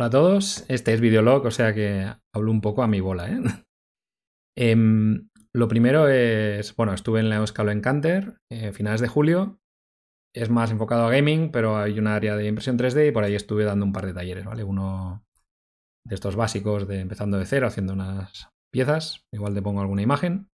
Hola a todos, este es Videolog, o sea que hablo un poco a mi bola. ¿eh? Em, lo primero es, bueno, estuve en la Euskalo Encanter a eh, finales de julio. Es más enfocado a gaming, pero hay un área de impresión 3D y por ahí estuve dando un par de talleres, ¿vale? Uno de estos básicos de empezando de cero, haciendo unas piezas, igual te pongo alguna imagen.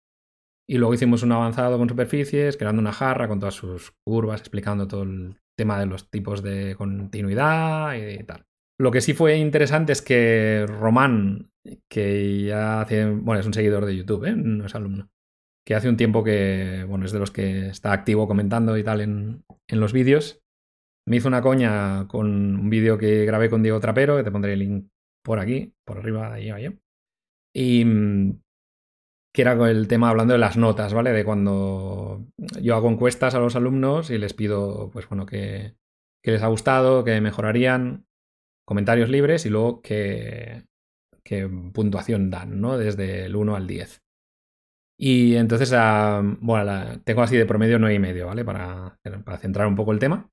Y luego hicimos un avanzado con superficies, creando una jarra con todas sus curvas, explicando todo el tema de los tipos de continuidad y tal. Lo que sí fue interesante es que Román, que ya hace, bueno, es un seguidor de YouTube, ¿eh? no es alumno, que hace un tiempo que, bueno, es de los que está activo comentando y tal en, en los vídeos, me hizo una coña con un vídeo que grabé con Diego Trapero, que te pondré el link por aquí, por arriba, ahí, ahí. Y mm, que era el tema hablando de las notas, ¿vale? De cuando yo hago encuestas a los alumnos y les pido, pues bueno, que, que les ha gustado, que mejorarían comentarios libres y luego qué, puntuación dan, ¿no? Desde el 1 al 10. Y entonces, ah, bueno, tengo así de promedio 9 y medio, ¿vale? Para, centrar un poco el tema.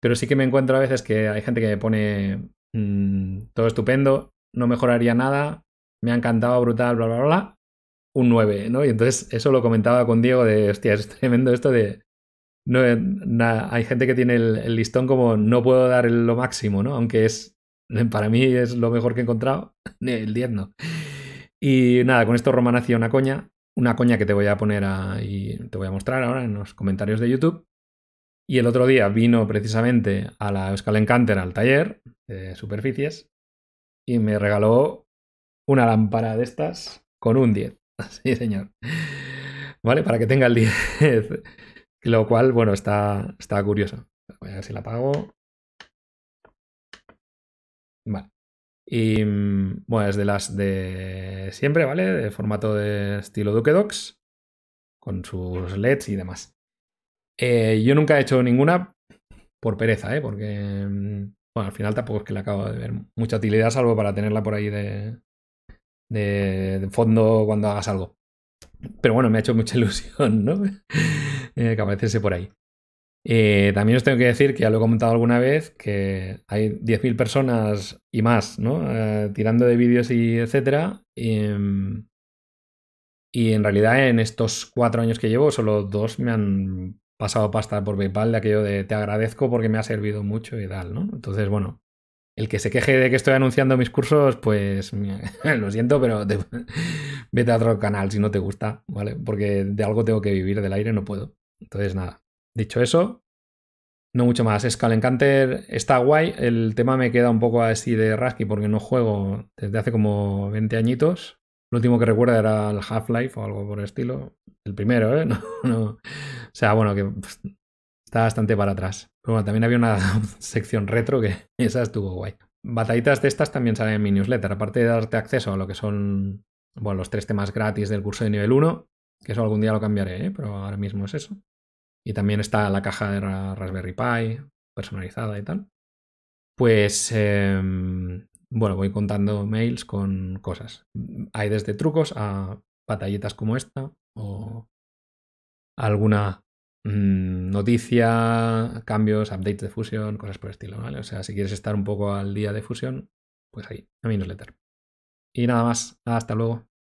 Pero sí que me encuentro a veces que hay gente que me pone mm, todo estupendo, no mejoraría nada, me ha encantado, brutal, bla, bla, bla, Un 9, ¿no? Y entonces eso lo comentaba con Diego de, hostia, es tremendo esto de... hay gente que tiene el, listón como no puedo dar lo máximo, ¿no? Aunque es Para mí es lo mejor que he encontrado. El 10 no. Y nada, con esto Roman hacía una coña. Una coña que te voy a poner y te voy a mostrar ahora en los comentarios de YouTube. Y el otro día vino precisamente a la Euskal Encanter, al taller de superficies, y me regaló una lámpara de estas con un 10. Sí, señor. ¿Vale? Para que tenga el 10. Lo cual, bueno, está, está curioso. Voy a ver si la apago. Vale. Y mm, bueno, es de las de siempre, ¿vale? De formato de estilo DukeDocs, con sus LEDs y demás. Eh, yo nunca he hecho ninguna por pereza, ¿eh? Porque, mm, bueno, al final tampoco es que le acabo de ver mucha utilidad, salvo para tenerla por ahí de, fondo cuando hagas algo. Pero bueno, me ha hecho mucha ilusión, ¿no? Eh, que apareciese por ahí. Eh, también os tengo que decir, que ya lo he comentado alguna vez, que hay 10.000 personas y más, ¿no? Eh, tirando de vídeos y etcétera. Y, en realidad en estos cuatro años que llevo, solo dos me han pasado pasta por PayPal de aquello de te agradezco porque me ha servido mucho y tal, ¿no? Entonces, bueno, el que se queje de que estoy anunciando mis cursos, pues lo siento, pero vete a otro canal si no te gusta, ¿vale? Porque de algo tengo que vivir, del aire no puedo. Entonces, nada. Dicho eso, no mucho más. Skull está guay. El tema me queda un poco así de rasky porque no juego desde hace como 20 añitos. Lo último que recuerdo era el Half-Life o algo por el estilo. El primero, ¿eh? No, O sea, bueno, que está bastante para atrás. Pero bueno, también había una sección retro que esa estuvo guay. Batallitas de estas también salen en mi newsletter. Aparte de darte acceso a lo que son bueno, los tres temas gratis del curso de nivel 1, que eso algún día lo cambiaré, ¿eh? pero ahora mismo es eso y también está la caja de Raspberry Pi personalizada y tal. Pues, em, bueno, voy contando mails con cosas. Hay desde trucos a batallitas como esta o alguna mm, noticia, cambios, updates de fusión, cosas por el estilo, ¿vale? O sea, si quieres estar un poco al día de fusión, pues ahí, a mi newsletter. Y nada más, hasta luego.